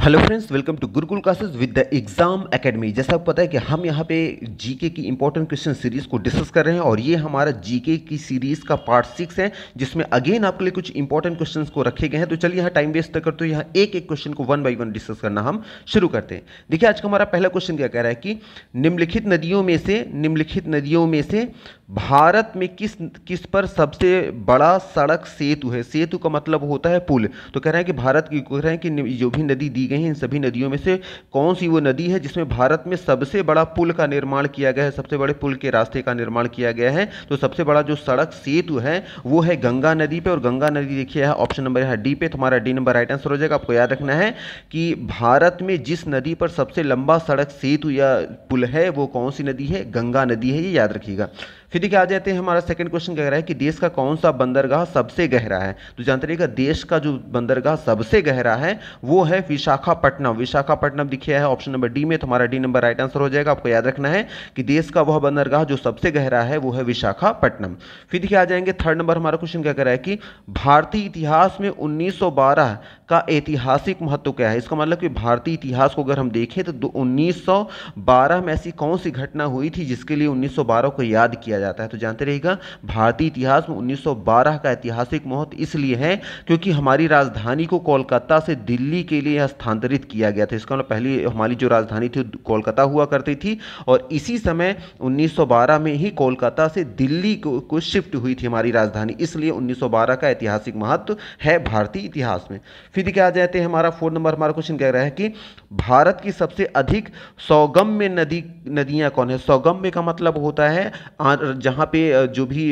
hello friends welcome to Gurukul classes with the exam academy जैसा आपको पता है कि हम यहाँ पे जीके की इंपॉर्टेंट क्वेश्चन सीरीज को डिस्कस कर रहे हैं और ये हमारा जीके की सीरीज का पार्ट सिक्स है जिसमें अगेन आपके लिए कुछ इंपॉर्टेंट क्वेश्चंस को रखे गए हैं तो चलिए यहाँ टाइम वेस्ट कर करते यहाँ एक एक क्वेश्चन को वन बाई वन डिस्कस करना हम शुरू करते हैं देखिए आज का हमारा पहला क्वेश्चन क्या कह रहा है कि निम्नलिखित नदियों में से निम्नलिखित नदियों में से भारत में किस किस पर सबसे बड़ा सड़क सेतु है सेतु का मतलब होता है पुल तो कह रहे हैं कि भारत की कह रहे हैं कि जो भी नदी दी गई हैं इन सभी नदियों में से कौन सी वो नदी है जिसमें भारत में सबसे बड़ा पुल का निर्माण किया गया है सबसे बड़े पुल के रास्ते का निर्माण किया गया है तो सबसे बड़ा जो सड़क सेतु है वो है गंगा नदी पर और गंगा नदी देखिए है ऑप्शन नंबर यहाँ डी पे तुम्हारा डी नंबर राइट आंसर हो जाएगा आपको याद रखना है कि भारत में जिस नदी पर सबसे लंबा सड़क सेतु या पुल है वो कौन सी नदी है गंगा नदी है ये याद रखिएगा फिर देखिए आ जाते हैं हमारा सेकंड क्वेश्चन कह रहा है कि देश का कौन सा बंदरगाह सबसे गहरा है तो जानते रहिएगा देश का जो बंदरगाह सबसे गहरा है वो है विशाखापट्टनम विशाखापट्टनम दिखिया है ऑप्शन नंबर डी में तो हमारा डी नंबर राइट आंसर हो जाएगा आपको याद रखना है कि देश का वह बंदरगाह जो सबसे गहरा है वो है विशाखापट्टनम फिर देखिए आ जाएंगे थर्ड नंबर हमारा क्वेश्चन क्या कह रहा है कि भारतीय इतिहास में उन्नीस का ऐतिहासिक महत्व क्या है इसका मतलब कि भारतीय इतिहास को अगर हम देखें तो उन्नीस में ऐसी कौन सी घटना हुई थी जिसके लिए 1912 को याद किया जाता है तो जानते रहेगा भारतीय इतिहास में 1912 का ऐतिहासिक महत्व इसलिए है क्योंकि हमारी राजधानी को कोलकाता से दिल्ली के लिए स्थानांतरित किया गया था इसका मतलब पहली हमारी जो राजधानी थी कोलकाता हुआ करती थी और इसी समय उन्नीस में ही कोलकाता से दिल्ली को, को शिफ्ट हुई थी हमारी राजधानी इसलिए उन्नीस का ऐतिहासिक महत्व है भारतीय इतिहास में फिर क्या आ जाते हैं हमारा फोन नंबर हमारा क्वेश्चन कह रहा है कि भारत की सबसे अधिक सौगम में नदी नदियां कौन है सौगम में का मतलब होता है जहां पे जो भी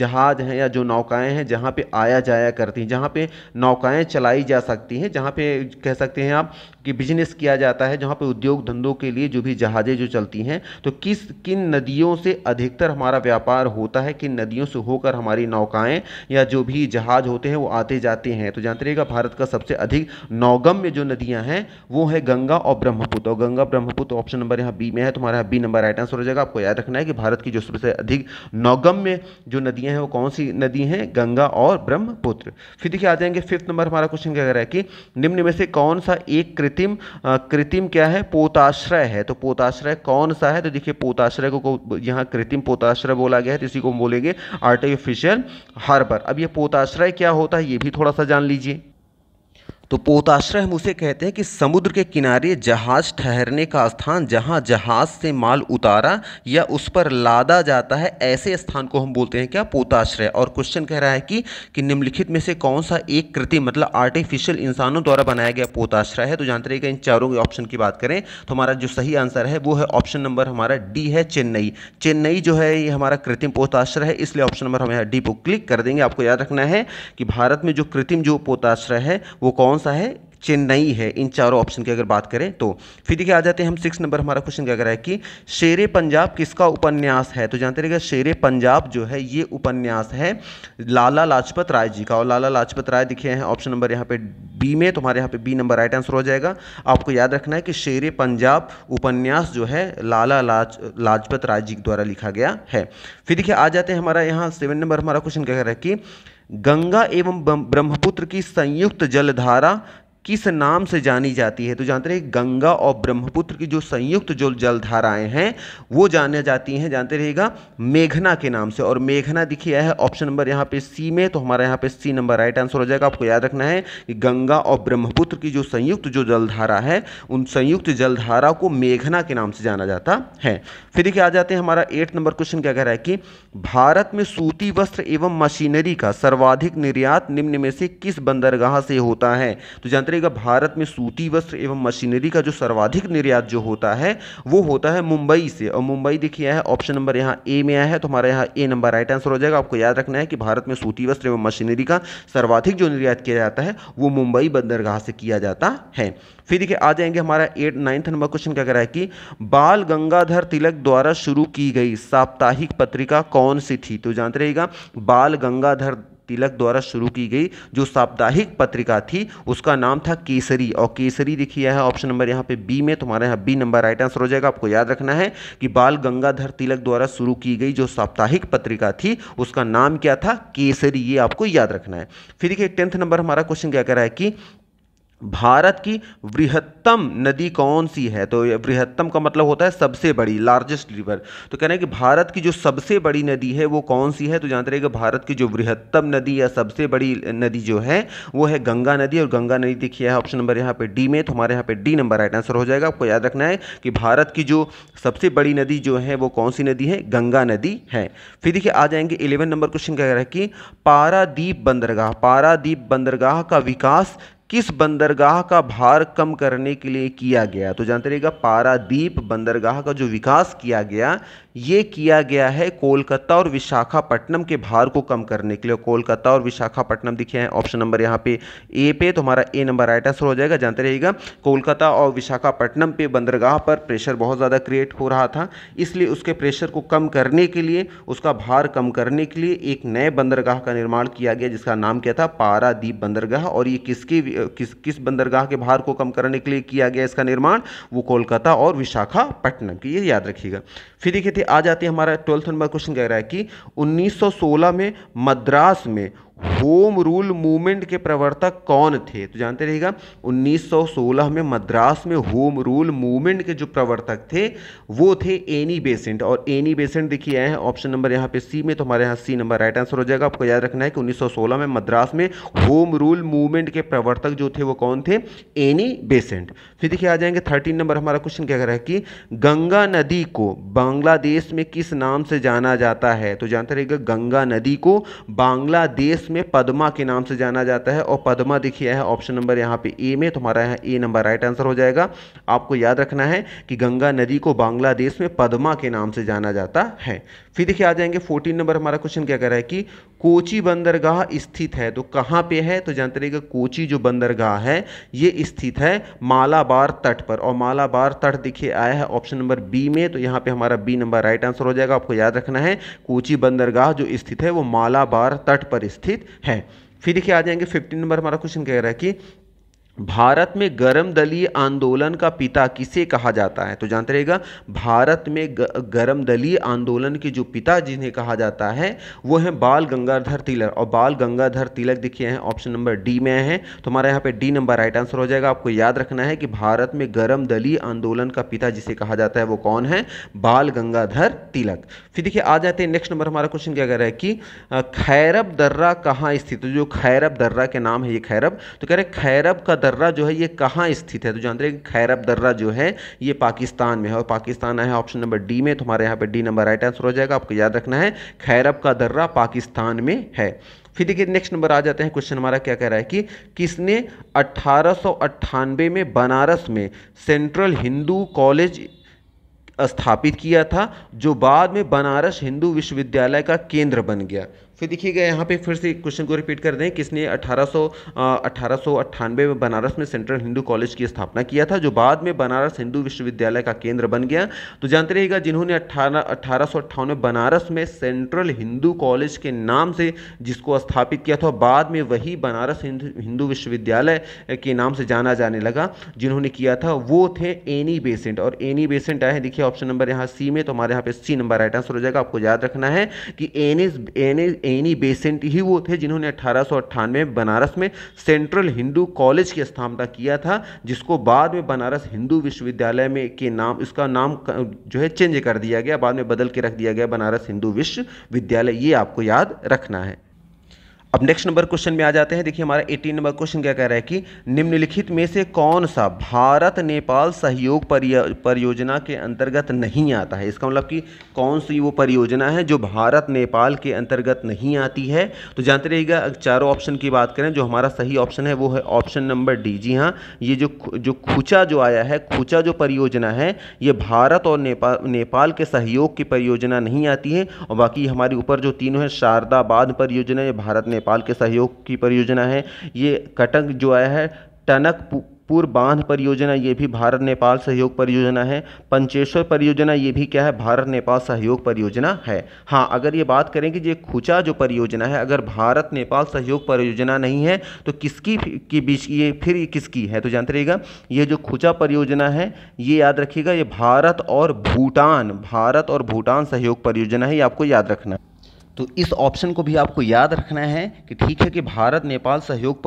जहाज हैं या जो नौकाएं हैं जहां पे आया जाया करती हैं जहां पे नौकाएं चलाई जा सकती हैं जहां पे कह सकते हैं आप कि बिजनेस किया जाता है जहाँ पर उद्योग धंधों के लिए जो भी जहाज़ें जो चलती हैं तो किस किन नदियों से अधिकतर हमारा व्यापार होता है किन नदियों से होकर हमारी नौकाएं या जो भी जहाज़ होते हैं वो आते जाते हैं तो जानते रहिएगा भारत का सबसे अधिक नौगम्य जो नदियाँ हैं वो है गंगा और ब्रह्मपुत्र और गंगा ब्रह्मपुत्र ऑप्शन नंबर यहाँ बी में है तुम्हारा यहाँ बी नंबर राइट आंसर हो जाएगा आपको याद रखना है कि भारत की जो सबसे अधिक नौगम्य जो नदियाँ हैं वो कौन सी नदी हैं गंगा और ब्रह्मपुत्र फिर देखिए आ जाएंगे फिफ्थ नंबर हमारा क्वेश्चन क्या कह रहा है कि निम्न में से कौन सा एक कृत कृत्रिम कृत्रिम क्या है पोताश्रय है तो पोताश्रय कौन सा है तो देखिए पोताश्रय को, यहाँ कृत्रिम पोताश्रय बोला गया है तो इसी को हम बोलेंगे आर्टिफिशियल हार्बर अब ये पोताश्रय क्या होता है ये भी थोड़ा सा जान लीजिए तो पोताश्रय उसे कहते हैं कि समुद्र के किनारे जहाज ठहरने का स्थान जहाँ जहाज से माल उतारा या उस पर लादा जाता है ऐसे स्थान को हम बोलते हैं क्या पोताश्रय और क्वेश्चन कह रहा है कि, कि निम्नलिखित में से कौन सा एक कृति मतलब आर्टिफिशियल इंसानों द्वारा बनाया गया पोताश्रय है तो जानते रहिएगा इन चारों के ऑप्शन की बात करें तो हमारा जो सही आंसर है वो है ऑप्शन नंबर हमारा डी है चेन्नई चेन्नई जो है ये हमारा कृत्रिम पोताश्रय है इसलिए ऑप्शन नंबर हम यहाँ डी को क्लिक कर देंगे आपको याद रखना है कि भारत में जो कृत्रिम जो पोताश्रय है वो कौन सा है चेन्नई है इन चारों ऑप्शन की अगर बात करें तो फिर देखिए आ जाते हैं हम सिक्स नंबर हमारा क्वेश्चन क्या कर रहा है कि शेर पंजाब किसका उपन्यास है तो जानते रहेगा शेर पंजाब जो है ये उपन्यास है लाला लाजपत राय जी का और लाला लाजपत राय दिखे हैं ऑप्शन नंबर यहाँ पे बी में तुम्हारे तो यहाँ पे बी नंबर राइट आंसर हो जाएगा आपको याद रखना है कि शेर पंजाब उपन्यास जो है लाला लाज लाजपत राय जी द्वारा लिखा गया है फिर देखिए आ जाते हैं हमारा यहाँ सेवन नंबर हमारा क्वेश्चन क्या कर रहा है कि गंगा एवं ब्रह्मपुत्र की संयुक्त जलधारा किस नाम से जानी जाती है तो जानते रहे गंगा और ब्रह्मपुत्र की जो संयुक्त जो जलधाराएं हैं वो जाने जाती हैं जानते रहेगा मेघना के नाम से और मेघना दिखी है ऑप्शन नंबर यहाँ पे सी में तो हमारा यहाँ पे सी नंबर राइट आंसर हो जाएगा आपको याद रखना है कि गंगा और ब्रह्मपुत्र की जो संयुक्त जो जलधारा है उन संयुक्त जलधारा को मेघना के नाम से जाना जाता है फिर देखिए आ जाते हैं हमारा एट नंबर क्वेश्चन क्या कह रहा है कि भारत में सूती वस्त्र एवं मशीनरी का सर्वाधिक निर्यात निम्न में से किस बंदरगाह से होता है तो जानते करेगा भारत में सूती वस्त्र एवं मशीनरी का जो सर्वाधिक निर्यात जो होता है वो होता है मुंबई से और मुंबई देखिए है ऑप्शन नंबर यहाँ ए में आया है तो हमारा यहाँ ए नंबर राइट आंसर हो जाएगा आपको याद रखना है कि भारत में सूती वस्त्र एवं मशीनरी का सर्वाधिक जो निर्यात किया जाता है वो मुंबई बंदरगाह से किया जाता है फिर देखिए आ जाएंगे हमारा एट नाइन्थ नंबर क्वेश्चन क्या कह रहा है कि बाल गंगाधर तिलक द्वारा शुरू की गई साप्ताहिक पत्रिका कौन सी थी तो जानते रहेगा बाल गंगाधर तिलक द्वारा शुरू की गई जो साप्ताहिक पत्रिका थी उसका नाम था केसरी और केसरी देखिए है ऑप्शन नंबर यहाँ पे बी में तुम्हारे यहाँ बी नंबर राइट आंसर हो जाएगा आपको याद रखना है कि बाल गंगाधर तिलक द्वारा शुरू की गई जो साप्ताहिक पत्रिका थी उसका नाम क्या था केसरी ये आपको याद रखना है फिर देखिए टेंथ नंबर हमारा क्वेश्चन क्या कह रहा है कि भारत की बृहत्तम नदी कौन सी है तो बृहत्तम का मतलब होता है सबसे बड़ी लार्जेस्ट रिवर तो कह रहे हैं कि भारत की जो सबसे बड़ी नदी है वो कौन सी है तो जानते कि भारत की जो बृहत्तम नदी या सबसे बड़ी नदी जो है वो है गंगा नदी और गंगा नदी देखिए ऑप्शन नंबर यहाँ पे डी में तो हमारे यहाँ पे डी नंबर राइट आंसर हो जाएगा आपको याद रखना है कि भारत की जो सबसे बड़ी नदी जो है वो कौन सी नदी है गंगा नदी है फिर देखिए आ जाएंगे इलेवन नंबर क्वेश्चन कह रहा है कि पारादीप बंदरगाह पारादीप बंदरगाह का विकास किस बंदरगाह का भार कम करने के लिए किया गया तो जानते रहेगा पारादीप बंदरगाह का जो विकास किया गया ये किया गया है कोलकाता और विशाखापट्टनम के भार को कम करने के लिए कोलकाता और विशाखापट्टनम दिखे हैं ऑप्शन नंबर यहाँ पे ए पे तो हमारा ए नंबर राइट आंसर हो जाएगा जानते रहिएगा कोलकाता और विशाखापट्टनम पे बंदरगाह पर प्रेशर बहुत ज़्यादा क्रिएट हो रहा था इसलिए उसके प्रेशर को कम करने के लिए उसका भार कम करने के लिए एक नए बंदरगाह का निर्माण किया गया जिसका नाम क्या था पारादीप बंदरगाह और ये किसके किस किस बंदरगाह के भार को कम करने के लिए किया गया इसका निर्माण वो कोलकाता और विशाखापट्टनम की ये याद रखिएगा फिर देखिए आ जाती है हमारा ट्वेल्थ नंबर क्वेश्चन कह रहा है कि 1916 में मद्रास में होम रूल मूवमेंट के प्रवर्तक कौन थे तो जानते रहेगा 1916 में मद्रास में होम रूल मूवमेंट के जो प्रवर्तक थे वो थे एनी बेसेंट और एनी बेसेंट देखिए आए हैं ऑप्शन नंबर यहाँ पे सी में तो हमारे यहाँ सी नंबर राइट आंसर हो जाएगा आपको याद रखना है कि 1916 में मद्रास में होम रूल मूवमेंट के प्रवर्तक जो थे वो कौन थे एनी बेसेंट फिर देखिए आ जाएंगे थर्टीन नंबर हमारा क्वेश्चन क्या कह रहा है कि गंगा नदी को बांग्लादेश में किस नाम से जाना जाता है तो जानते रहेगा गंगा नदी को बांग्लादेश इसमें पदमा के नाम से जाना जाता है और पदमा देखिए है ऑप्शन नंबर यहाँ पे ए में तुम्हारा यहाँ ए नंबर राइट आंसर हो जाएगा आपको याद रखना है कि गंगा नदी को बांग्लादेश में पदमा के नाम से जाना जाता है फिर देखिए आ जाएंगे फोर्टीन नंबर हमारा क्वेश्चन क्या कह रहा है कि कोची बंदरगाह स्थित है तो कहाँ पे है तो जानते रहिएगा कोची जो बंदरगाह है ये स्थित है मालाबार तट पर और मालाबार तट देखिए आया है ऑप्शन नंबर बी में तो यहाँ पे हमारा बी नंबर राइट आंसर हो जाएगा आपको याद रखना है कोची बंदरगाह जो स्थित है वो मालाबार तट पर स्थित है फिर देखिए आ जाएंगे फिफ्टीन नंबर हमारा क्वेश्चन कह रहा है कि भारत में गर्म दलीय आंदोलन का पिता किसे कहा जाता है तो जानते रहेगा भारत में गर्म दलीय आंदोलन के जो पिता जिन्हें कहा जाता है वो है बाल गंगाधर तिलक और बाल गंगाधर तिलक देखिए हैं ऑप्शन नंबर डी में है तो हमारे यहाँ पे डी नंबर राइट आंसर हो जाएगा आपको याद रखना है कि भारत में गर्म दलीय आंदोलन का पिता जिसे कहा जाता है वो कौन है बाल गंगाधर तिलक फिर देखिए आ जाते हैं नेक्स्ट नंबर हमारा क्वेश्चन क्या कह रहा है कि खैरब दर्रा कहाँ स्थित जो खैरब दर्रा के नाम है ये खैरब तो कह रहे हैं खैरब का दर्रा जो है ये कहाँ स्थित है तो जानते हैं खैरब दर्रा जो है ये पाकिस्तान में है और पाकिस्तान है ऑप्शन नंबर डी में तुम्हारे यहाँ पर डी नंबर राइट आंसर हो जाएगा आपको याद रखना है खैरब का दर्रा पाकिस्तान में है फिर देखिए नेक्स्ट नंबर आ जाते हैं क्वेश्चन हमारा क्या कह रहा है कि किसने अट्ठारह में बनारस में सेंट्रल हिंदू कॉलेज स्थापित किया था जो बाद में बनारस हिंदू विश्वविद्यालय का केंद्र बन गया फिर देखिएगा यहाँ पे फिर से क्वेश्चन को रिपीट कर दें किसने अठारह सौ में बनारस में सेंट्रल हिंदू कॉलेज की स्थापना किया था जो बाद में बनारस हिंदू विश्वविद्यालय का केंद्र बन गया तो जानते रहेगा जिन्होंने अठारह में बनारस में सेंट्रल हिंदू कॉलेज के नाम से जिसको स्थापित किया था बाद में वही बनारस हिंदू विश्वविद्यालय के नाम से जाना जाने लगा जिन्होंने किया था वो थे एनी बेसेंट और एनी बेसेंट आए देखिए ऑप्शन नंबर यहाँ सी में तो हमारे यहाँ पे सी नंबर राइट आंसर हो जाएगा आपको याद रखना है कि एनी एनी एनी बेसेंट ही वो थे जिन्होंने अठारह में बनारस में सेंट्रल हिंदू कॉलेज की स्थापना किया था जिसको बाद में बनारस हिंदू विश्वविद्यालय में के नाम इसका नाम जो है चेंज कर दिया गया बाद में बदल के रख दिया गया बनारस हिंदू विश्वविद्यालय ये आपको याद रखना है अब नेक्स्ट नंबर क्वेश्चन में आ जाते हैं देखिए हमारा 18 नंबर क्वेश्चन क्या कह रहा है कि निम्नलिखित में से कौन सा भारत नेपाल सहयोग परियोजना के अंतर्गत नहीं आता है इसका मतलब कि कौन सी वो परियोजना है जो भारत नेपाल के अंतर्गत नहीं आती है तो जानते रहिएगा चारों ऑप्शन की बात करें जो हमारा सही ऑप्शन है वो है ऑप्शन नंबर डी जी हाँ ये जो जो खुचा जो आया है खूचा जो परियोजना है ये भारत और नेपाल नेपाल के सहयोग की परियोजना नहीं आती है और बाकी हमारे ऊपर जो तीनों है शारदा परियोजना ये भारत ने नेपाल के सहयोग की परियोजना है ये कटक जो आया है टनक पूर्व बांध परियोजना ये भी भारत नेपाल सहयोग परियोजना है पंचेश्वर परियोजना ये भी क्या है भारत नेपाल सहयोग परियोजना है हाँ अगर ये बात करें कि ये खुचा जो परियोजना है अगर भारत नेपाल सहयोग परियोजना नहीं है तो किसकी के बीच ये फिर किसकी है तो जानते रहिएगा ये जो खुचा परियोजना है ये याद रखिएगा ये भारत और भूटान भारत और भूटान सहयोग परियोजना है ये आपको याद रखना है तो इस ऑप्शन को भी आपको याद रखना है कि ठीक है कि भारत नेपाल सहयोग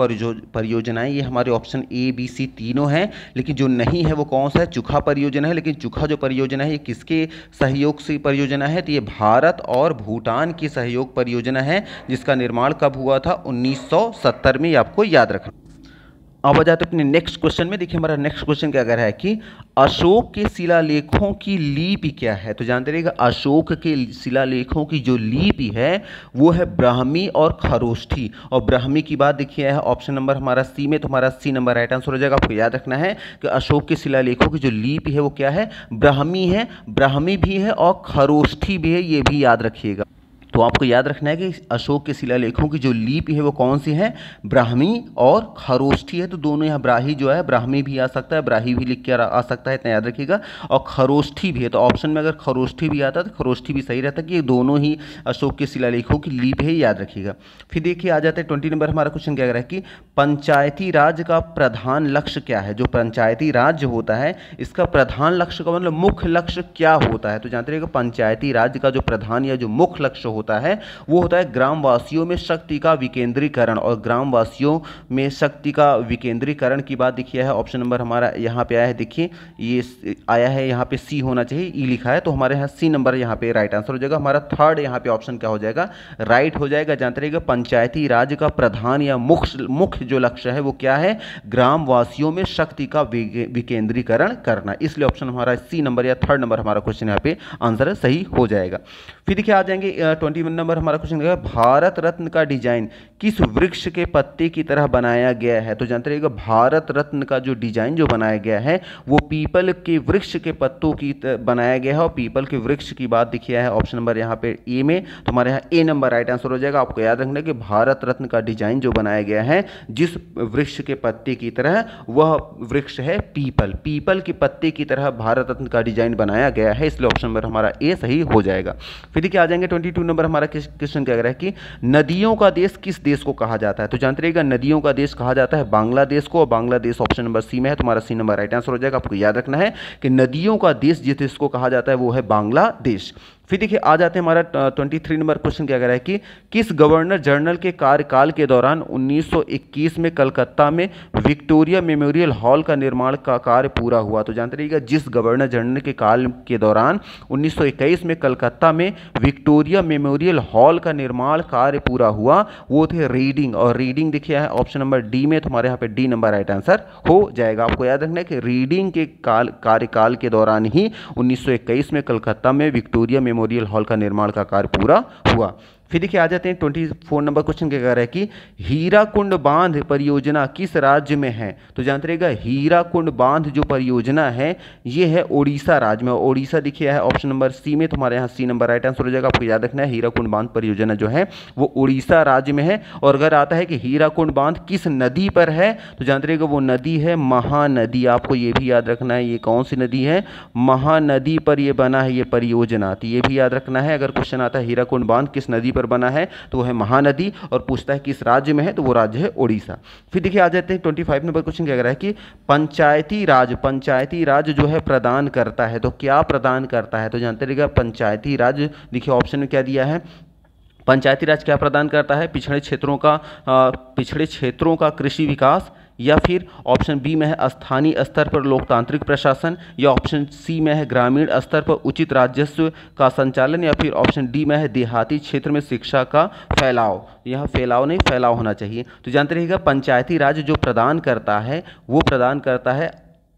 परियोजनाएं ये हमारे ऑप्शन ए बी सी तीनों हैं लेकिन जो नहीं है वो कौन सा है चुखा परियोजना है लेकिन चुखा जो परियोजना है ये किसके सहयोग से परियोजना है तो ये भारत और भूटान की सहयोग परियोजना है जिसका निर्माण कब हुआ था उन्नीस में आपको याद रखना अब आ जाते तो अपने नेक्स्ट क्वेश्चन में देखिए हमारा नेक्स्ट क्वेश्चन क्या कह रहा है कि अशोक के शिलालेखों की लिपि क्या है तो जानते रहेगा अशोक के शिलालेखों की जो लिपि है वो है ब्राह्मी और खरोष्ठी और ब्राह्मी की बात देखिए है ऑप्शन नंबर हमारा सी में तो हमारा सी नंबर राइट आंसर हो जाएगा आपको याद रखना है कि अशोक के शिलालेखों की जो लिपि है वो क्या है ब्राह्मी है ब्राह्मी भी है और खरोष्ठी भी है ये भी याद रखिएगा तो आपको याद रखना है कि अशोक के शिलालेखों की जो लिपि है वो कौन सी है ब्राह्मी और खरोष्ठी है तो दोनों यहाँ ब्राही जो है ब्राह्मी भी आ सकता है ब्राही भी लिख के आ सकता है इतना याद रखिएगा और खरोष्ठी भी है तो ऑप्शन में अगर खरोष्ठी भी आता तो खरोष्ठी भी सही रहता कि ये दोनों ही अशोक के शिलालेखों की लीप है याद रखिएगा फिर देखिए आ जाते हैं ट्वेंटी नंबर हमारा क्वेश्चन क्या रहा है कि पंचायती राज का प्रधान लक्ष्य क्या है जो पंचायती राज होता है इसका प्रधान लक्ष्य का मतलब मुख्य लक्ष्य क्या होता है तो जानते रहिएगा पंचायती राज का जो प्रधान या जो मुख्य लक्ष्य होता होता है वो होता है ग्रामवासियों में शक्ति का विकेंद्रीकरण और ग्रामवासियों में शक्ति का विकेंद्रीकरण की बात देखिए है ऑप्शन नंबर हमारा यहाँ पे आया है देखिए ये आया है यहाँ पे सी होना चाहिए ई लिखा है तो हमारे यहाँ सी नंबर यहाँ पे राइट आंसर हो जाएगा हमारा थर्ड यहाँ पे ऑप्शन क्या हो जाएगा राइट हो जाएगा जानते रहिएगा पंचायती राज का प्रधान या मुख्य मुख्य जो लक्ष्य है वो क्या है ग्रामवासियों में शक्ति का विकेंद्रीकरण करना इसलिए ऑप्शन हमारा सी नंबर या थर्ड नंबर हमारा क्वेश्चन यहाँ पे आंसर सही हो जाएगा फिर देखिए आ जाएंगे ट्वेंटी ट्वेंटी नंबर हमारा क्वेश्चन रहेगा भारत रत्न का डिजाइन किस वृक्ष के पत्ते की तरह बनाया गया है तो जानते रहिएगा भारत रत्न का जो डिजाइन जो बनाया गया है वो पीपल के वृक्ष के पत्तों की बनाया गया है और पीपल के वृक्ष की बात लिखी है ऑप्शन नंबर यहाँ पे ए में तो हमारे यहाँ ए नंबर राइट आंसर हो जाएगा आपको याद रखना कि भारत रत्न का डिजाइन जो बनाया गया है जिस वृक्ष के पत्ते की तरह वह वृक्ष है पीपल पीपल के पत्ते की तरह भारत रत्न का डिजाइन बनाया गया है इसलिए ऑप्शन नंबर हमारा ए सही हो जाएगा फिर देखिए आ जाएंगे ट्वेंटी नंबर पर हमारा क्वेश्चन क्या रहा है कि नदियों का देश किस देश को कहा जाता है तो जानते रहेगा नदियों का देश कहा जाता है बांग्लादेश को और बांग्लादेश ऑप्शन नंबर सी में है तुम्हारा सी नंबर राइट आंसर हो जाएगा आपको याद रखना है कि नदियों का देश जिस देश को कहा जाता है वो है बांग्लादेश फिर देखिए आ जाते हैं हमारा ट्वेंटी थ्री नंबर क्वेश्चन क्या कह रहा है कि किस गवर्नर जनरल के कार्यकाल के दौरान 1921 में कलकत्ता में विक्टोरिया मेमोरियल हॉल का निर्माण का कार्य पूरा हुआ तो जानते रहिएगा जिस गवर्नर जनरल के काल के दौरान 1921 में कलकत्ता में विक्टोरिया मेमोरियल हॉल का निर्माण कार्य पूरा हुआ वो थे रीडिंग और रीडिंग देखिए है ऑप्शन नंबर डी में तुम्हारे यहाँ पे डी नंबर राइट आंसर हो जाएगा आपको याद रखना है कि रीडिंग के काल कार्यकाल के दौरान ही उन्नीस में कलकत्ता में विक्टोरिया मेमोरियल हॉल का निर्माण का कार्य पूरा हुआ फिर देखिए आ जाते हैं ट्वेंटी फोर नंबर क्वेश्चन क्या कह रहा है कि हीरा कुंड बांध परियोजना किस राज्य में है तो जानते रहेगा हीरा बांध जो परियोजना है ये है ओडिशा राज्य में ओडिशा देखिए है ऑप्शन नंबर सी में तुम्हारे यहाँ सी नंबर राइट आंसर हो जाएगा आपको याद रखना है हीराकुंड कुंड बांध परियोजना जो है वो उड़ीसा राज्य में है और अगर आता है कि हीराकुंड बांध किस नदी पर है तो जानते रहेगा वो नदी है महानदी आपको ये भी याद रखना है ये कौन सी नदी है महानदी पर यह बना है ये परियोजना तो ये भी याद रखना है अगर क्वेश्चन आता है हीरा कुंड बांध किस नदी पर बना है तो वो है महानदी और पूछता है किस राज्य में है तो वो राज्य है उड़ीसा फिर देखिए आ जाते हैं ट्वेंटी फाइव नंबर क्वेश्चन क्या कह रहा है कि पंचायती राज पंचायती राज जो है प्रदान करता है तो क्या प्रदान करता है तो जानते रहेगा पंचायती राज देखिए ऑप्शन में क्या दिया है पंचायती राज क्या प्रदान करता है पिछड़े क्षेत्रों का पिछड़े क्षेत्रों का कृषि विकास या फिर ऑप्शन बी में है स्थानीय स्तर पर लोकतांत्रिक प्रशासन या ऑप्शन सी में है ग्रामीण स्तर पर उचित राजस्व का संचालन या फिर ऑप्शन डी में है देहाती क्षेत्र में शिक्षा का फैलाव यहाँ फैलाव नहीं फैलाव होना चाहिए तो जानते रहिएगा पंचायती राज जो प्रदान करता है वो प्रदान करता है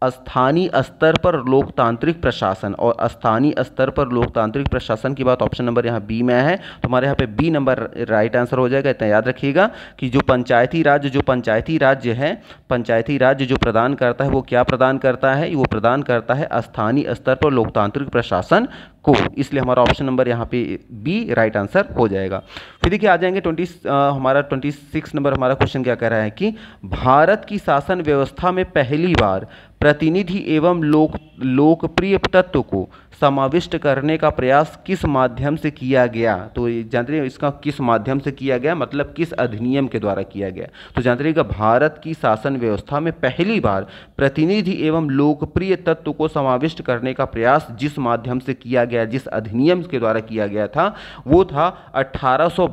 स्थानीय स्तर पर लोकतांत्रिक प्रशासन और स्थानीय स्तर पर लोकतांत्रिक प्रशासन की बात ऑप्शन नंबर यहाँ बी में है तो हमारे यहाँ पे बी नंबर राइट आंसर हो जाएगा इतना याद रखिएगा कि जो पंचायती राज जो पंचायती राज्य है पंचायती राज्य जो प्रदान करता है वो क्या प्रदान करता है वो प्रदान करता है स्थानीय स्तर पर लोकतांत्रिक प्रशासन को इसलिए हमारा ऑप्शन नंबर यहाँ पे बी राइट आंसर हो जाएगा फिर देखिए आ जाएंगे ट्वेंटी हमारा ट्वेंटी सिक्स नंबर हमारा क्वेश्चन क्या कह रहा है कि भारत की शासन व्यवस्था में पहली बार प्रतिनिधि एवं लोक लोकप्रिय तत्व को समाविष्ट करने का प्रयास किस माध्यम से किया गया तो जानते हैं इसका किस माध्यम से किया गया मतलब किस अधिनियम के द्वारा किया गया तो जानते रहिएगा भारत की शासन व्यवस्था में पहली बार प्रतिनिधि एवं लोकप्रिय तत्व को समाविष्ट करने का प्रयास जिस माध्यम से किया गया गया जिस अधिनियम के द्वारा किया गया था वो था अठारह सौ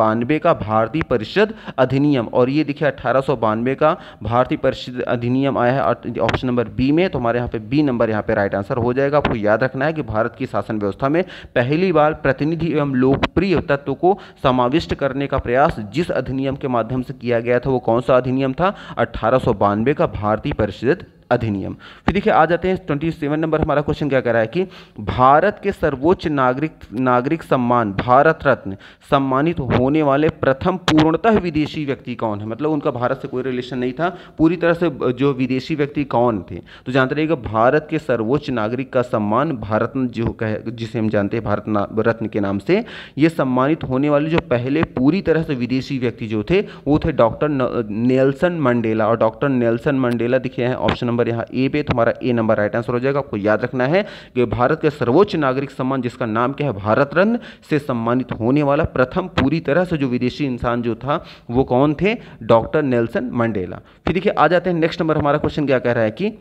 बानवे का भारतीय परिषद अधिनियम और ये देखिए अठारह का भारतीय परिषद अधिनियम आया है ऑप्शन नंबर बी में तो हमारे यहाँ पे बी नंबर यहाँ पे राइट आंसर हो जाएगा आपको याद रखना है कि भारत की शासन व्यवस्था में पहली बार प्रतिनिधि एवं लोकप्रिय तत्व को समाविष्ट करने का प्रयास जिस अधिनियम के माध्यम से किया गया था वो कौन सा अधिनियम था अठारह का भारतीय परिषद अधिनियम फिर देखिए आ जाते हैं ट्वेंटी सेवन नंबर हमारा क्वेश्चन क्या कह रहा है कि भारत के सर्वोच्च नागरिक नागरिक सम्मान भारत रत्न सम्मानित होने वाले प्रथम पूर्णतः विदेशी व्यक्ति कौन है मतलब उनका भारत से कोई रिलेशन नहीं था पूरी तरह से जो विदेशी व्यक्ति कौन थे तो जानते रहिएगा भारत के सर्वोच्च नागरिक का सम्मान भारत जो कह जिसे हम जानते हैं भारत रत्न के नाम से ये सम्मानित होने वाले जो पहले पूरी तरह से विदेशी व्यक्ति जो थे वो थे डॉक्टर नेल्सन मंडेला और डॉक्टर नेल्सन मंडेला दिखे हैं ऑप्शन नंबर नंबर यहाँ ए पे हमारा ए नंबर राइट आंसर हो जाएगा आपको याद रखना है कि भारत के सर्वोच्च नागरिक सम्मान जिसका नाम क्या है भारत रत्न से सम्मानित होने वाला प्रथम पूरी तरह से जो विदेशी इंसान जो था वो कौन थे डॉक्टर नेल्सन मंडेला फिर देखिए आ जाते हैं नेक्स्ट नंबर हमारा क्वेश्चन क्या कह रहा है कि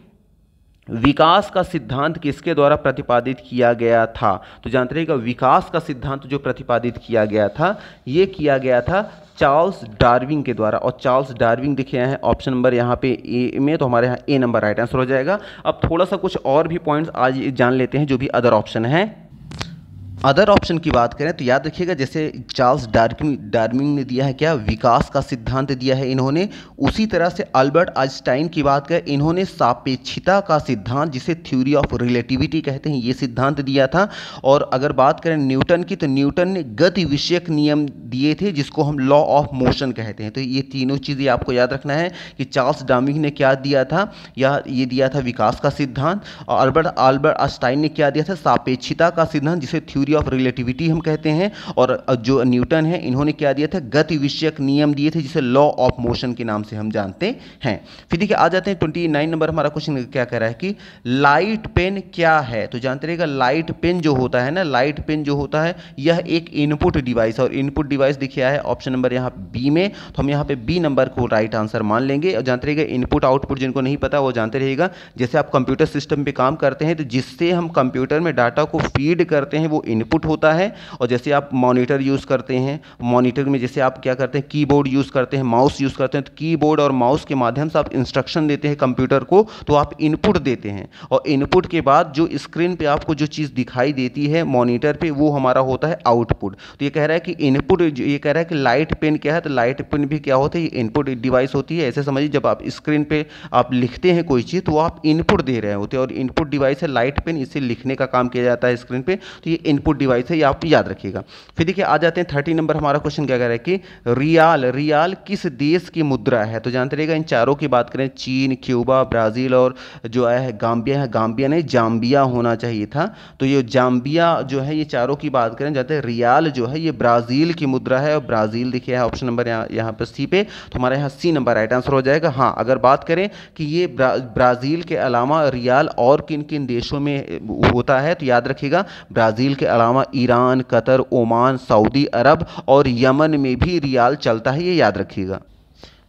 विकास का सिद्धांत किसके द्वारा प्रतिपादित किया गया था तो जानते रहिएगा विकास का सिद्धांत जो प्रतिपादित किया गया था ये किया गया था चार्ल्स डार्विंग के द्वारा और चार्ल्स डार्विंग दिखे हैं ऑप्शन नंबर यहाँ पे ए में तो हमारे यहाँ ए नंबर राइट आंसर हो जाएगा अब थोड़ा सा कुछ और भी पॉइंट्स आज जान लेते हैं जो भी अदर ऑप्शन है अदर ऑप्शन की बात करें तो याद रखिएगा जैसे चार्ल्स डार्कमिंग डार्मिंग ने दिया है क्या विकास का सिद्धांत दिया है इन्होंने उसी तरह से अल्बर्ट आइंस्टाइन की बात करें इन्होंने सापेक्षिता का सिद्धांत जिसे थ्योरी ऑफ रिलेटिविटी कहते हैं ये सिद्धांत दिया था और अगर बात करें न्यूटन की तो न्यूटन ने गति विषयक नियम दिए थे जिसको हम लॉ ऑफ मोशन कहते हैं तो ये तीनों चीज़ें आपको याद रखना है कि चार्ल्स डार्मिंग ने क्या दिया था या ये दिया था विकास का सिद्धांत और अल्बर्ट आल्बर्ट आइंस्टाइन ने क्या दिया था सापेक्षिता का सिद्धांत जिसे थ्यूरी थ्योरी ऑफ रिलेटिविटी हम कहते हैं और जो न्यूटन है इन्होंने क्या दिया था गति विषयक नियम दिए थे जिसे लॉ ऑफ मोशन के नाम से हम जानते हैं फिर देखिए आ जाते हैं ट्वेंटी नाइन नंबर हमारा क्वेश्चन क्या कह रहा है कि लाइट पेन क्या है तो जानते रहेगा लाइट पेन जो होता है ना लाइट पेन जो होता है यह एक इनपुट डिवाइस और इनपुट डिवाइस दिखा है ऑप्शन नंबर यहाँ बी में तो हम यहाँ पे बी नंबर को राइट आंसर मान लेंगे और जानते रहेगा इनपुट आउटपुट जिनको नहीं पता वो जानते रहेगा जैसे आप कंप्यूटर सिस्टम पे काम करते हैं तो जिससे हम कंप्यूटर में डाटा को फीड करते हैं वो इनपुट होता है और जैसे आप मॉनिटर यूज़ करते हैं मॉनिटर में जैसे आप क्या करते हैं कीबोर्ड यूज़ करते हैं माउस यूज़ करते हैं तो कीबोर्ड और माउस के माध्यम से आप इंस्ट्रक्शन देते हैं कंप्यूटर को तो आप इनपुट देते हैं और इनपुट के बाद जो स्क्रीन पर आपको जो चीज़ दिखाई देती है मॉनिटर पर वो हमारा होता है आउटपुट तो ये कह रहा है कि इनपुट ये कह रहा है कि लाइट पेन क्या है तो लाइट पेन भी क्या होता है ये इनपुट डिवाइस होती है ऐसे समझिए जब आप स्क्रीन पर आप लिखते हैं कोई चीज़ तो आप इनपुट दे रहे होते हैं और इनपुट डिवाइस है लाइट पेन इसे लिखने का काम किया जाता है स्क्रीन पे तो ये इनपुट इनपुट डिवाइस है ये आप याद रखिएगा फिर देखिए आ जाते हैं थर्टी नंबर हमारा क्वेश्चन क्या कह रहा है कि रियाल रियाल किस देश की मुद्रा है तो जानते रहेगा इन चारों की बात करें चीन क्यूबा ब्राज़ील और जो है गाम्बिया है गाम्बिया नहीं जाम्बिया होना चाहिए था तो ये जाम्बिया जो है ये चारों की बात करें जाते हैं रियाल जो है ये ब्राज़ील की मुद्रा है और ब्राज़ील देखिए है ऑप्शन नंबर यहाँ यहाँ पर सी पे तो हमारे यहाँ सी नंबर राइट आंसर हो जाएगा हाँ अगर बात करें कि ये ब्राज़ील के अलावा रियाल और किन किन देशों में होता है तो याद रखिएगा ब्राज़ील के अलावा Iran Qatar Oman Saudi Arab और यमन में भी रियाल चलता है ये याद रखिएगा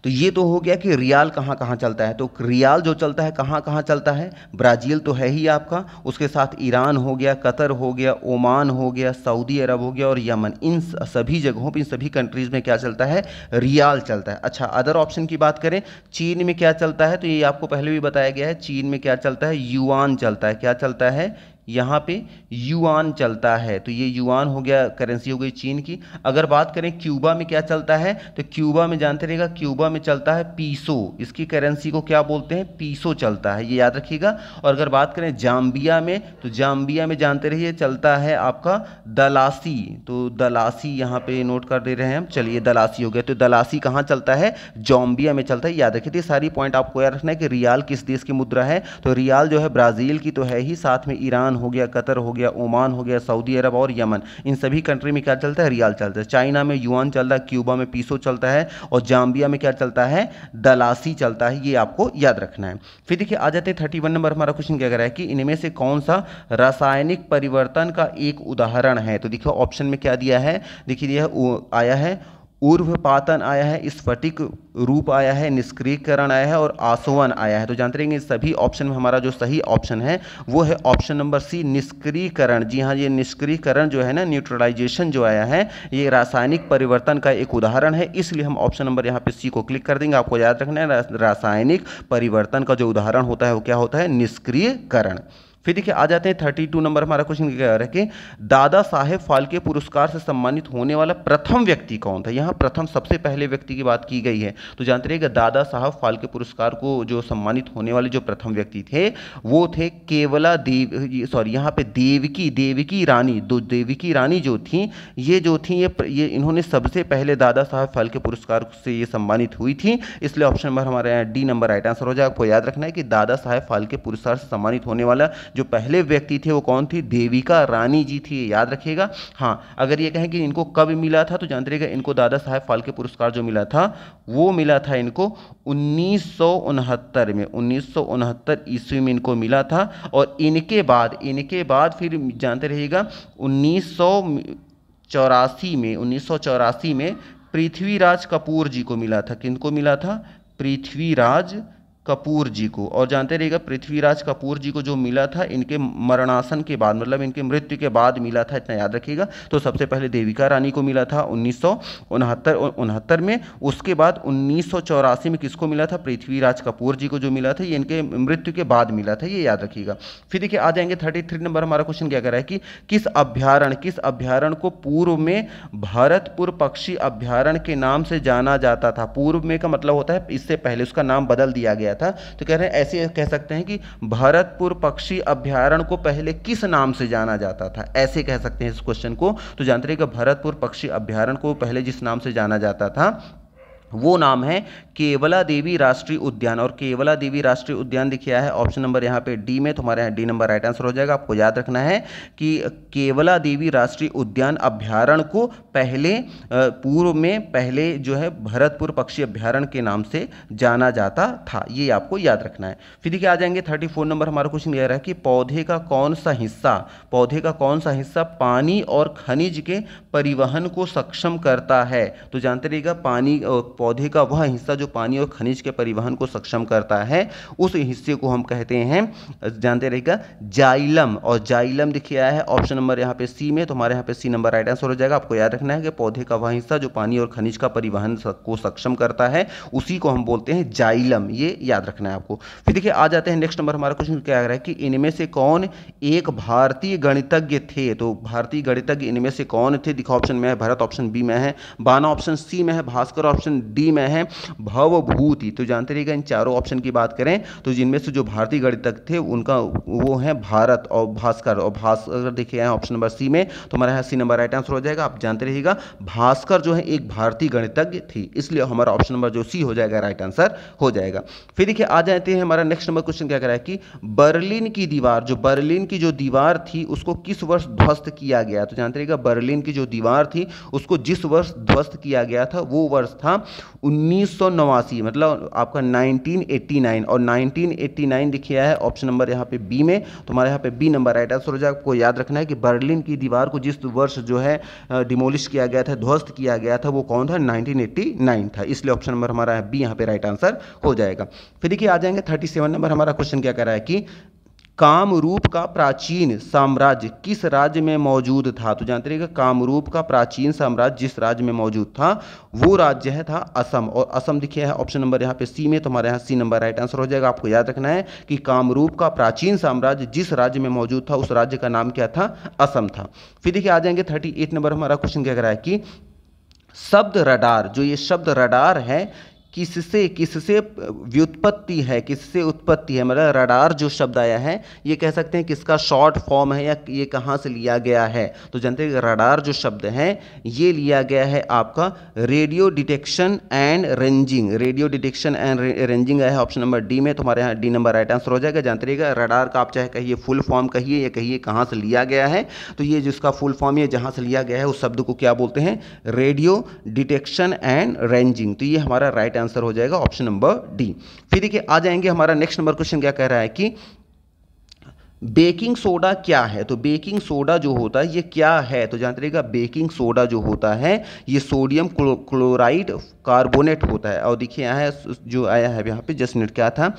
तो ये तो हो गया कि रियाल कहाँ कहाँ चलता है तो रियाल जो चलता है कहाँ कहाँ चलता है ब्राज़ील तो है ही आपका उसके साथ ईरान हो गया कतर हो गया ओमान हो गया सऊदी अरब हो गया और यमन इन सभी जगहों पर इन सभी कंट्रीज़ में क्या चलता है रियाल चलता है अच्छा अदर ऑप्शन की बात करें चीन में क्या चलता है तो ये आपको पहले भी बताया गया है चीन में क्या चलता है युआन चलता है क्या चलता है यहाँ पे युआन चलता है तो ये युआन हो गया करेंसी हो गई चीन की अगर बात करें क्यूबा में क्या चलता है तो क्यूबा में जानते रहेगा क्यूबा में चलता है पीसो इसकी करेंसी को क्या बोलते हैं पीसो चलता है ये याद रखिएगा और अगर बात करें जाम्बिया में तो जाम्बिया में जानते रहिए चलता है आपका दलासी तो दलासी यहाँ पर नोट कर दे रहे हैं हम चलिए दलासी हो गया तो दलासी कहाँ चलता है जाम्बिया में चलता है याद रखिए तो सारी पॉइंट आपको याद रखना है कि रियाल किस देश की मुद्रा है तो रियाल जो है ब्राज़ील की तो है ही साथ में ईरान हो गया कतर हो गया ओमान हो गया सऊदी अरब और यमन इन सभी कंट्री में क्या चलता है रियाल चलता है चाइना में युआन चल रहा है क्यूबा में पीसो चलता है और जाम्बिया में क्या चलता है दलासी चलता है ये आपको याद रखना है फिर देखिए आ जाते हैं थर्टी वन नंबर हमारा क्वेश्चन क्या कर रहा है कि इनमें से कौन सा रासायनिक परिवर्तन का एक उदाहरण है तो देखिए ऑप्शन में क्या दिया है देखिए यह आया है ऊर्वपातन आया है स्फटिक रूप आया है निष्क्रियकरण आया है और आसोवन आया है तो जानते रहेंगे सभी ऑप्शन में हमारा जो सही ऑप्शन है वो है ऑप्शन नंबर सी निष्क्रियकरण जी हाँ ये निष्क्रियकरण जो है ना न्यूट्रलाइजेशन जो आया है ये रासायनिक परिवर्तन का एक उदाहरण है इसलिए हम ऑप्शन नंबर यहाँ पे सी को क्लिक कर देंगे आपको याद रखना है रासायनिक परिवर्तन का जो उदाहरण होता है वो क्या होता है निष्क्रियकरण फिर देखिए आ जाते हैं थर्टी टू नंबर हमारा क्वेश्चन क्या है कि दादा साहेब फाल्के पुरस्कार से सम्मानित होने वाला प्रथम व्यक्ति कौन था यहाँ प्रथम सबसे पहले व्यक्ति की बात की गई है तो जानते रहिए दादा साहब फाल्के पुरस्कार को जो सम्मानित होने वाले जो प्रथम व्यक्ति थे वो थे केवला देव सॉरी यहाँ पे देवकी देवकी रानी दो देवकी रानी जो थी ये जो थी ये ये इन्होंने सबसे पहले दादा साहब फाल्के पुरस्कार से ये सम्मानित हुई थी इसलिए ऑप्शन नंबर हमारे यहाँ डी नंबर राइट आंसर हो जाए आपको याद रखना है कि दादा साहेब फाल्के पुरस्कार से सम्मानित होने वाला जो पहले व्यक्ति थे वो कौन थी देविका रानी जी थी याद रखिएगा हाँ अगर ये कहें कि इनको कब मिला था तो जानते रहेगा इनको दादा साहेब फाल्के पुरस्कार जो मिला था वो मिला था इनको उन्नीस में उन्नीस ईस्वी में इनको मिला था और इनके बाद इनके बाद फिर जानते रहिएगा उन्नीस चौरासी में उन्नीस में पृथ्वीराज कपूर जी को मिला था किनको मिला था पृथ्वीराज कपूर जी को और जानते रहिएगा पृथ्वीराज कपूर जी को जो मिला था इनके मरणासन के बाद मतलब इनके मृत्यु के बाद मिला था इतना याद रखिएगा तो सबसे पहले देविका रानी को मिला था उन्नीस उनहत्तर में उसके बाद उन्नीस में किसको मिला था पृथ्वीराज कपूर जी को जो मिला था ये इनके मृत्यु के बाद मिला था ये याद रखिएगा फिर देखिए आ जाएंगे थर्टी थ्री नंबर हमारा क्वेश्चन क्या कर रहा है कि किस अभ्यारण किस अभ्यारण को पूर्व में भरतपुर पक्षी अभ्यारण के नाम से जाना जाता था पूर्व में का मतलब होता है इससे पहले उसका नाम बदल दिया गया गया था तो कह रहे हैं ऐसे कह सकते हैं कि भरतपुर पक्षी अभ्यारण को पहले किस नाम से जाना जाता था ऐसे कह सकते हैं इस क्वेश्चन को तो जानते रहिएगा भरतपुर पक्षी अभ्यारण को पहले जिस नाम से जाना जाता था वो नाम है केवला देवी राष्ट्रीय उद्यान और केवला देवी राष्ट्रीय उद्यान दिखाया है ऑप्शन नंबर यहाँ पे डी में तो हमारे यहाँ डी नंबर राइट आंसर हो जाएगा आपको याद रखना है कि केवला देवी राष्ट्रीय उद्यान अभ्यारण को पहले पूर्व में पहले जो है भरतपुर पक्षी अभ्यारण के नाम से जाना जाता था ये आपको याद रखना है फिर देखिए आ जाएंगे थर्टी फोर नंबर हमारा क्वेश्चन यह रहा है कि पौधे का कौन सा हिस्सा पौधे का कौन सा हिस्सा पानी और खनिज के परिवहन को सक्षम करता है तो जानते रहिएगा पानी पौधे का वह हिस्सा जो पानी और खनिज के परिवहन को सक्षम करता है उस हिस्से को हम कहते हैं जानते रहेगा जाइलम और जाइलम देखिए आया है ऑप्शन नंबर यहाँ पे सी में तो हमारे यहाँ पे सी नंबर राइट आंसर हो जाएगा आपको याद रखना है कि पौधे का वह हिस्सा जो पानी और खनिज का परिवहन को सक्षम करता है उसी को हम बोलते हैं जाइलम ये याद रखना है आपको फिर देखिए आ जाते हैं नेक्स्ट नंबर हमारा क्वेश्चन क्या आ रहा है कि इनमें से कौन एक भारतीय गणितज्ञ थे तो भारतीय गणितज्ञ इनमें से कौन थे लिखा ऑप्शन में है भरत ऑप्शन बी में है बाना ऑप्शन सी में है भास्कर ऑप्शन डी में है भवभूति तो जानते रहिएगा इन चारों ऑप्शन की बात करें तो जिनमें से जो भारतीय गणितज्ञ थे उनका वो है भारत और भास्कर और भास्कर देखे हैं ऑप्शन नंबर सी में तो हमारा यहाँ सी नंबर राइट आंसर हो जाएगा आप जानते रहिएगा भास्कर जो है एक भारतीय गणितज्ञ थी इसलिए हमारा ऑप्शन नंबर जो सी हो जाएगा राइट आंसर हो जाएगा फिर देखिए आ जाते हैं हमारा नेक्स्ट नंबर क्वेश्चन क्या करा है कि बर्लिन की दीवार जो बर्लिन की जो दीवार थी उसको किस वर्ष ध्वस्त किया गया तो जानते रहिएगा बर्लिन की जो दीवार थी उसको जिस वर्ष ध्वस्त किया गया था वो वर्ष था उन्नीस मतलब आपका 1989 और 1989 लिखा है ऑप्शन नंबर यहाँ पे बी में तो हमारे यहाँ पे बी नंबर राइट आंसर हो जाएगा आपको याद रखना है कि बर्लिन की दीवार को जिस वर्ष जो है डिमोलिश किया गया था ध्वस्त किया गया था वो कौन था नाइनटीन था इसलिए ऑप्शन नंबर हमारा बी यहाँ पे राइट आंसर हो जाएगा फिर देखिए आ जाएंगे थर्टी नंबर हमारा क्वेश्चन क्या कर रहा है कि कामरूप का प्राचीन साम्राज्य किस राज्य में मौजूद था तो जानते रहिएगा कामरूप का प्राचीन साम्राज्य जिस राज्य में मौजूद था वो राज्य है था असम और असम दिखे है ऑप्शन नंबर यहाँ पे सी में तो हमारे यहाँ सी नंबर राइट आंसर हो जाएगा आपको याद रखना है कि कामरूप का प्राचीन साम्राज्य जिस राज्य में मौजूद था उस राज्य का नाम क्या था असम था फिर देखिए आ जाएंगे थर्टी नंबर हमारा क्वेश्चन क्या कह रहा है कि शब्द रडार जो ये शब्द रडार है किससे किससे व्युत्पत्ति है किससे उत्पत्ति है मतलब रडार जो शब्द आया है ये कह सकते हैं किसका शॉर्ट फॉर्म है या ये कहाँ से लिया गया है तो जानते हैं रडार जो शब्द है ये लिया गया है आपका radio detection and ranging radio detection and ranging आया है ऑप्शन नंबर डी में तो हमारे यहाँ डी नंबर राइट आंसर हो जाएगा जानते रहिएगा रडार का आप चाहे कहिए फुल फॉर्म कहिए या कहिए कहाँ से लिया गया है तो ये जिसका फुल फॉर्म ये जहाँ से लिया गया है उस शब्द को क्या बोलते हैं रेडियो डिटेक्शन एंड रेंजिंग तो ये हमारा राइट आंसर हो जाएगा ऑप्शन नंबर डी फिर देखिए आ जाएंगे हमारा नेक्स्ट नंबर क्वेश्चन क्या कह रहा है कि बेकिंग सोडा क्या है तो बेकिंग सोडा जो होता है ये क्या है तो जानते रहेगा बेकिंग सोडा जो होता है ये सोडियम क्लो, क्लोराइड कार्बोनेट होता है और देखिए यहाँ जो आया है यहाँ पे जस्ट मिनट क्या था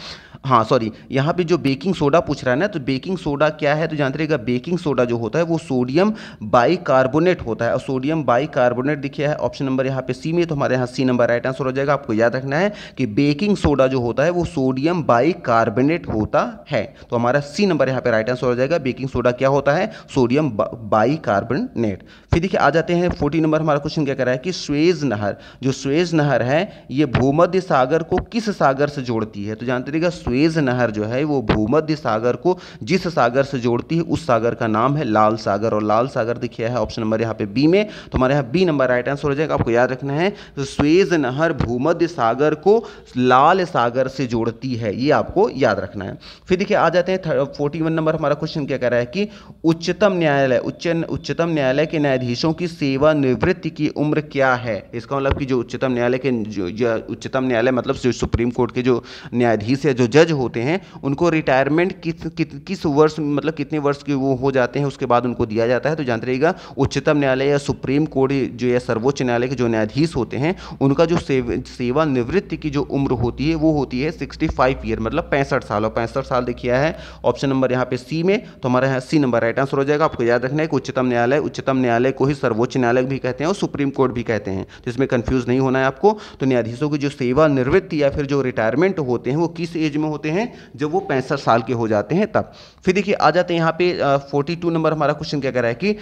हाँ सॉरी यहाँ पे जो बेकिंग सोडा पूछ रहा है ना तो बेकिंग सोडा क्या है तो जानते रहेगा बेकिंग सोडा जो होता है वो सोडियम बाइकार्बोनेट होता है और सोडियम बाइकार्बोनेट दिखा है ऑप्शन नंबर यहाँ पे सी में तो हमारे यहाँ सी नंबर राइट आंसर हो जाएगा आपको याद रखना है कि बेकिंग सोडा जो होता है वो सोडियम बाइकार्बोनेट होता है तो हमारा सी नंबर यहाँ पे राइट आंसर हो जाएगा बेकिंग सोडा क्या होता है सोडियम बाइकार्बोनेट फिर देखिए आ जाते हैं फोर्टी नंबर हमारा क्वेश्चन क्या कर रहा है कि स्वेज नहर जो स्वेज नहर है ये भूमध्य सागर को किस सागर से जोड़ती है तो जानते रहेगा स्वेज नहर जो है वो भूमध्य सागर को जिस सागर से जोड़ती है उस सागर का नाम है लाल सागर और लाल सागर दिखिया है ऑप्शन नंबर यहाँ पे बी में तो हमारे यहाँ बी नंबर राइट आंसर हो जाएगा आपको याद रखना है तो स्वेज नहर भूमध्य सागर को लाल सागर से जोड़ती है ये आपको याद रखना है फिर देखिए आ जाते हैं फोर्टी नंबर हमारा क्वेश्चन क्या कह रहा है कि उच्चतम न्यायालय उच्च उच्चतम न्यायालय के न्यायाधीशों की सेवानिवृत्ति की उम्र क्या है इसका मतलब कि जो उच्चतम न्यायालय के जो उच्चतम न्यायालय मतलब जो सुप्रीम कोर्ट के जो न्यायाधीश है जो जज जज होते हैं उनको रिटायरमेंट किस कि, किस वर्ष मतलब कितने वर्ष के वो हो जाते हैं उसके बाद उनको दिया जाता है तो जानते रहिएगा उच्चतम न्यायालय या सुप्रीम कोर्ट जो या सर्वोच्च न्यायालय के जो न्यायाधीश होते हैं उनका जो सेव, सेवानिवृत्ति की जो उम्र होती है वो होती है सिक्सटी फाइव ईयर मतलब पैंसठ साल और पैंसठ साल देखिए है ऑप्शन नंबर यहाँ पे सी में तो हमारा यहाँ सी नंबर राइट आंसर हो जाएगा आपको याद रखना है कि उच्चतम न्यायालय उच्चतम न्यायालय को ही सर्वोच्च न्यायालय भी कहते हैं और सुप्रीम कोर्ट भी कहते हैं तो इसमें कन्फ्यूज नहीं होना है आपको तो न्यायाधीशों की जो सेवानिवृत्ति या फिर जो रिटायरमेंट होते हैं वो किस एज में होते हैं जब वो पैंसठ साल के हो जाते हैं तब फिर देखिए आ जाते हैं यहाँ पे फोर्टी टू नंबर हमारा क्वेश्चन क्या कह रहा है कि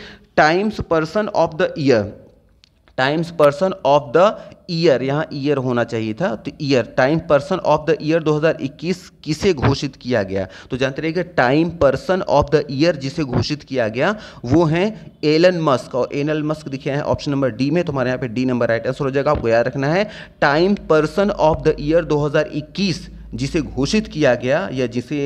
Times person of the year Times person of the year यहाँ ईयर होना चाहिए था तो year Time person of the year 2021 किसे घोषित किया गया तो जानते रहिएगा Time person of the year जिसे घोषित किया गया वो हैं एलन मस्क और एलन मस्क दिखे हैं ऑप्शन नंबर डी में तो हमारे यहाँ पे डी नंबर राइट आंसर हो जाएगा आपको याद रखना है Time person of the year 2021 जिसे घोषित किया गया या जिसे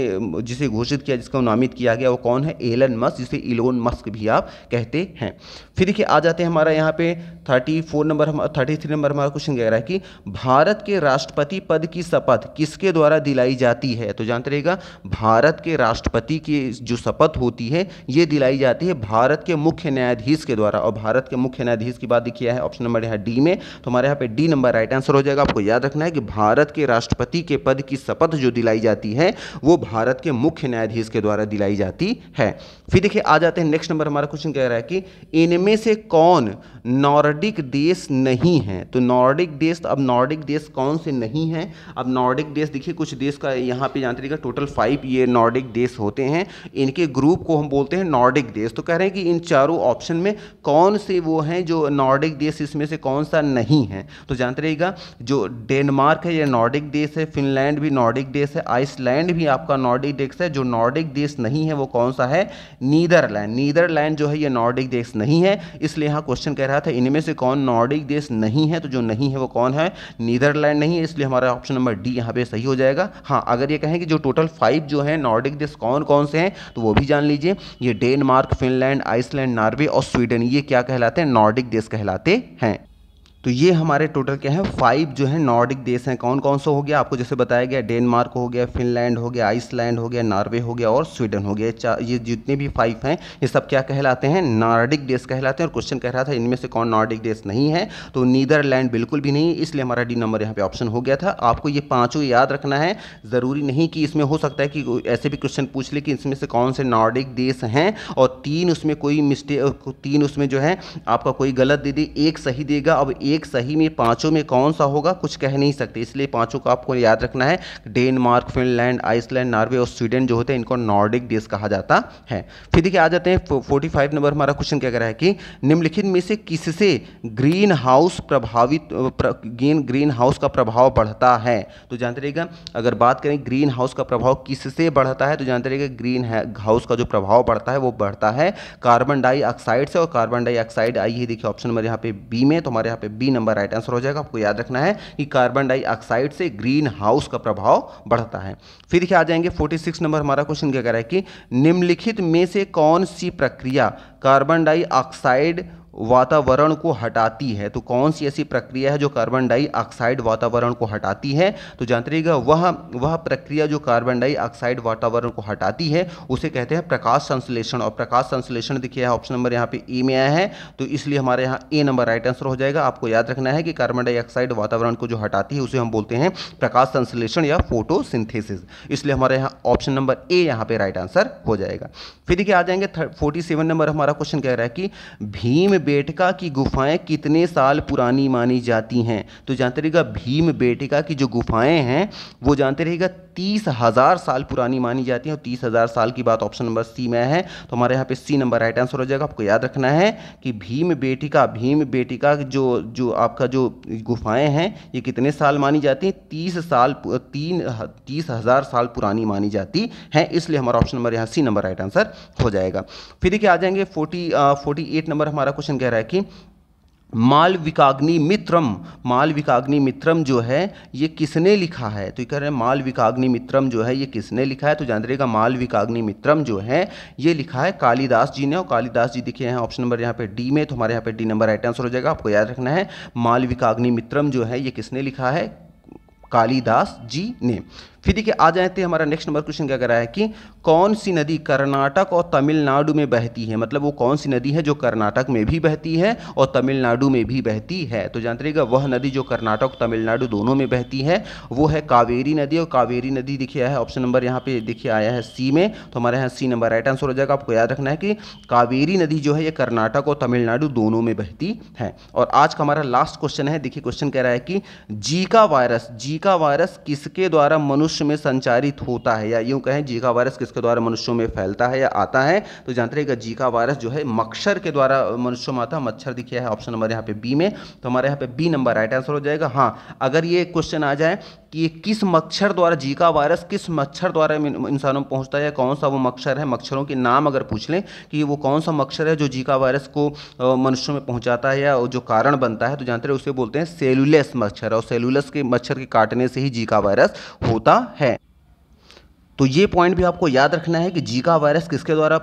जिसे घोषित किया जिसको नामित किया गया वो कौन है एलन मस्क जिसे इलोन मस्क भी आप कहते हैं फिर देखिए आ जाते हैं हमारा यहाँ पे थर्टी फोर नंबर हम थर्टी थ्री नंबर हमारा क्वेश्चन कह रहा है कि भारत के राष्ट्रपति पद की शपथ किसके द्वारा दिलाई जाती है तो जानते रहेगा भारत के राष्ट्रपति की जो शपथ होती है ये दिलाई जाती है भारत के मुख्य न्यायाधीश के द्वारा और भारत के मुख्य न्यायाधीश की बात देखिए है ऑप्शन नंबर यहाँ डी में तो हमारे यहाँ पे डी नंबर राइट आंसर हो जाएगा आपको याद रखना है कि भारत के राष्ट्रपति के पद की की शपथ जो दिलाई जाती है वो भारत के मुख्य न्यायाधीश के द्वारा दिलाई जाती है फिर देखिए आ जाते हैं नेक्स्ट नंबर हमारा क्वेश्चन कह रहा है कि इनमें से कौन नॉर्डिक देश नहीं है तो नॉर्डिक देश अब नॉर्डिक देश कौन से नहीं है अब नॉर्डिक देश देखिए कुछ देश का यहाँ पे जानते रहेगा टोटल फाइव ये नॉर्डिक देश होते हैं इनके ग्रुप को हम बोलते हैं नॉर्डिक देश तो कह रहे हैं कि इन चारों ऑप्शन में कौन से वो हैं जो नॉर्डिक देश इसमें से कौन सा नहीं है तो जानते रहेगा जो डेनमार्क है ये नॉर्डिक देश है फिनलैंड भी नॉर्डिक देश है आइसलैंड भी आपका नॉर्डिक देश है जो नॉर्डिक देश नहीं है वो कौन सा है नीदरलैंड नीदरलैंड जो है ये नॉर्डिक देश नहीं है इसलिए यहाँ क्वेश्चन कह रहा था इनमें से कौन नॉर्डिक देश नहीं है तो जो नहीं है वो कौन है नीदरलैंड नहीं है इसलिए हमारा ऑप्शन नंबर डी यहाँ पे सही हो जाएगा हाँ अगर ये कहें कि जो टोटल फाइव जो है नॉर्डिक देश कौन कौन से हैं तो वो भी जान लीजिए ये डेनमार्क फिनलैंड आइसलैंड नॉर्वे और स्वीडन ये क्या कहलाते हैं नॉर्डिक देश कहलाते हैं तो ये हमारे टोटल क्या है फाइव जो है नॉर्डिक देश हैं कौन कौन सा हो गया आपको जैसे बताया गया डेनमार्क हो गया फिनलैंड हो गया आइसलैंड हो गया नॉर्वे हो गया और स्वीडन हो गया ये जितने भी फाइव हैं ये सब क्या कहलाते हैं नॉर्डिक देश कहलाते हैं और क्वेश्चन कह रहा था इनमें से कौन नॉर्डिक देश नहीं है तो नीदरलैंड बिल्कुल भी नहीं इसलिए हमारा डी नंबर यहाँ पे ऑप्शन हो गया था आपको ये पाँचों याद रखना है ज़रूरी नहीं कि इसमें हो सकता है कि ऐसे भी क्वेश्चन पूछ ले कि इसमें से कौन से नॉर्डिक देश हैं और तीन उसमें कोई मिस्टेक तीन उसमें जो है आपका कोई गलत दे दे एक सही देगा अब एक एक सही में पांचों में कौन सा होगा कुछ कह नहीं सकते इसलिए पांचों को आपको याद रखना है डेनमार्क फिनलैंड आइसलैंड नॉर्वे और स्वीडन जो होते हैं इनको नॉर्डिक देश कहा जाता है फिर देखिए आ जाते हैं फोर्टी फाइव नंबर हमारा क्वेश्चन क्या कह रहा है कि निम्नलिखित में से किससे ग्रीन हाउस प्रभावित ग्रीन ग्रीन हाउस का प्रभाव बढ़ता है तो जानते रहेगा अगर बात करें ग्रीन हाउस का प्रभाव किससे बढ़ता है तो जानते रहेगा ग्रीन हाउस का जो प्रभाव बढ़ता है वो बढ़ता है कार्बन डाइऑक्साइड से और कार्बन डाइऑक्साइड आई है देखिए ऑप्शन नंबर यहाँ पे बी में तो हमारे यहाँ पे B D number right answer हो जाएगा आपको याद रखना है कि कार्बन डाइऑक्साइड से ग्रीन हाउस का प्रभाव बढ़ता है फिर देखिए आ जाएंगे 46 नंबर हमारा क्वेश्चन क्या कह रहा है कि निम्नलिखित में से कौन सी प्रक्रिया कार्बन डाइऑक्साइड वातावरण को हटाती है तो कौन सी ऐसी प्रक्रिया है जो कार्बन डाइऑक्साइड वातावरण को हटाती है तो जानते रहिएगा वह वह प्रक्रिया जो कार्बन डाइऑक्साइड वातावरण को हटाती है उसे कहते हैं प्रकाश संश्लेषण और प्रकाश संश्लेषण देखिए ऑप्शन नंबर यहाँ पे ई e में आया है तो इसलिए हमारे यहाँ ए नंबर राइट आंसर हो जाएगा आपको याद रखना है कि कार्बन डाइऑक्साइड वातावरण को जो हटाती है उसे हम बोलते हैं प्रकाश संश्लेषण या फोटो इसलिए हमारे यहाँ ऑप्शन नंबर ए यहाँ पे राइट आंसर हो जाएगा फिर देखिए आ जाएंगे फोर्टी सेवन नंबर हमारा क्वेश्चन कह रहा है कि भीम बेटका की गुफाएं कितने साल पुरानी मानी जाती हैं तो जानते रहेगा भीम बेटका की जो गुफाएं हैं वो जानते रहेगा तीस हज़ार साल पुरानी मानी जाती है और तीस हज़ार साल की बात ऑप्शन नंबर सी में है तो हमारे यहाँ पे सी नंबर राइट आंसर हो जाएगा आपको याद रखना है कि भीम बेटिका भीम बेटिका जो जो आपका जो गुफाएं हैं ये कितने साल मानी जाती हैं तीस साल तीन तीस हज़ार साल पुरानी मानी जाती हैं इसलिए हमारा ऑप्शन नंबर यहाँ सी नंबर राइट आंसर हो जाएगा फिर देखिए आ जाएंगे फोर्टी फोर्टी एट नंबर हमारा क्वेश्चन कह रहा है कि माल विकाग्नि मित्रम मालविकाग्नि मित्रम जो है ये किसने लिखा है तो ये कह रहे हैं मालविकाग्नि मित्रम जो है ये किसने लिखा है तो जान देगा मालविकाग्नि मित्रम जो है ये लिखा है कालिदास जी ने और कालिदास जी दिखे हैं ऑप्शन नंबर यहाँ पे डी में तो हमारे यहाँ पे डी नंबर राइट आंसर हो जाएगा आपको याद रखना है मालविकाग्नि मित्रम जो है ये किसने लिखा है कालिदास जी ने फिर देखिए आ जाते हैं हमारा नेक्स्ट नंबर क्वेश्चन क्या रहा है कि कौन सी नदी कर्नाटक और तमिलनाडु में बहती है मतलब वो कौन सी नदी है जो कर्नाटक में भी बहती है और तमिलनाडु में भी बहती है तो जानते रहेगा वह नदी जो कर्नाटक और तमिलनाडु दोनों में बहती है वो है कावेरी नदी और कावेरी नदी देखिए है ऑप्शन नंबर यहाँ पे देखिए आया है सी में तो हमारे यहाँ सी नंबर राइट आंसर हो जाएगा आपको याद रखना है कि कावेरी नदी जो है ये कर्नाटक और तमिलनाडु दोनों में बहती है और आज का हमारा लास्ट क्वेश्चन है देखिए क्वेश्चन कह रहा है कि जीका वायरस जीका वायरस किसके द्वारा मनुष्य मनुष्य में संचारित होता है या यूं कहें जीका वायरस किसके द्वारा मनुष्यों में फैलता है या आता है तो जानते रहेगा जीका वायरस जो है मच्छर के द्वारा मनुष्यों में आता है मच्छर दिखे है ऑप्शन नंबर यहाँ पे बी में तो हमारे यहाँ पे बी नंबर राइट आंसर हो जाएगा हाँ अगर ये क्वेश्चन आ जाए कि ये किस मच्छर द्वारा जीका वायरस किस मच्छर द्वारा इंसानों में पहुंचता है कौन सा वो मच्छर है मच्छरों के नाम अगर पूछ लें कि वो कौन सा मच्छर है जो जीका वायरस को मनुष्यों में पहुंचाता है या जो कारण बनता है तो जानते रहे उसे बोलते हैं सेलुलस मच्छर और सेलुलस के मच्छर के काटने से ही जीका वायरस होता है तो ये पॉइंट भी आपको याद रखना है कि जीका वायरस किसके द्वारा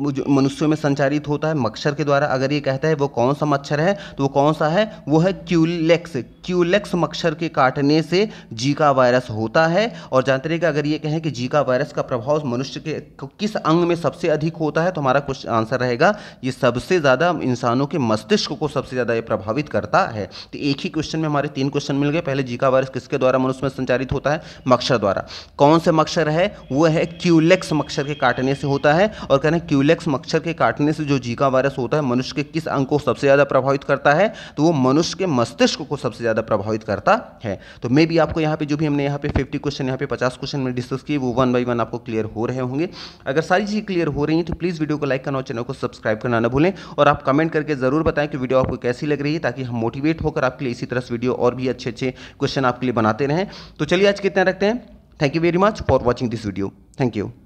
मनुष्यों में संचारित होता है मच्छर के द्वारा अगर ये कहता है वो कौन सा मच्छर है तो वो कौन सा है वो है क्यूलेक्स क्यूलेक्स मच्छर के काटने से जीका वायरस होता है और जानते रहिएगा अगर ये कहें कि जीका वायरस का प्रभाव मनुष्य के किस अंग में सबसे अधिक होता है तो हमारा क्वेश्चन आंसर रहेगा ये सबसे ज़्यादा इंसानों के मस्तिष्क को सबसे ज़्यादा ये प्रभावित करता है तो एक ही क्वेश्चन में हमारे तीन क्वेश्चन मिल गए पहले जीका वायरस किसके द्वारा मनुष्य में संचारित होता है मच्छर द्वारा कौन से मच्छर है वह है क्यूलेक्स मच्छर के काटने से होता है और कहना क्यूलेक्स मच्छर के काटने से जो जीका वायरस होता है मनुष्य के किस अंग को सबसे ज़्यादा प्रभावित करता है तो वो मनुष्य के मस्तिष्क को सबसे ज़्यादा प्रभावित करता है तो मे भी आपको यहाँ पे जो भी हमने यहाँ पे फिफ्टी क्वेश्चन यहाँ पे पचास क्वेश्चन में डिस्कस किए वो वन बाई वन आपको क्लियर हो रहे होंगे अगर सारी चीज़ें क्लियर हो रही हैं तो प्लीज़ वीडियो को लाइक करना और चैनल को सब्सक्राइब करना ना भूलें और आप कमेंट करके ज़रूर बताएं कि वीडियो आपको कैसी लग रही है ताकि हम मोटिवेट होकर आपके लिए इसी तरह से वीडियो और भी अच्छे अच्छे क्वेश्चन आपके लिए बनाते रहें तो चलिए आज कितना रखते हैं thank you very much for watching this video thank you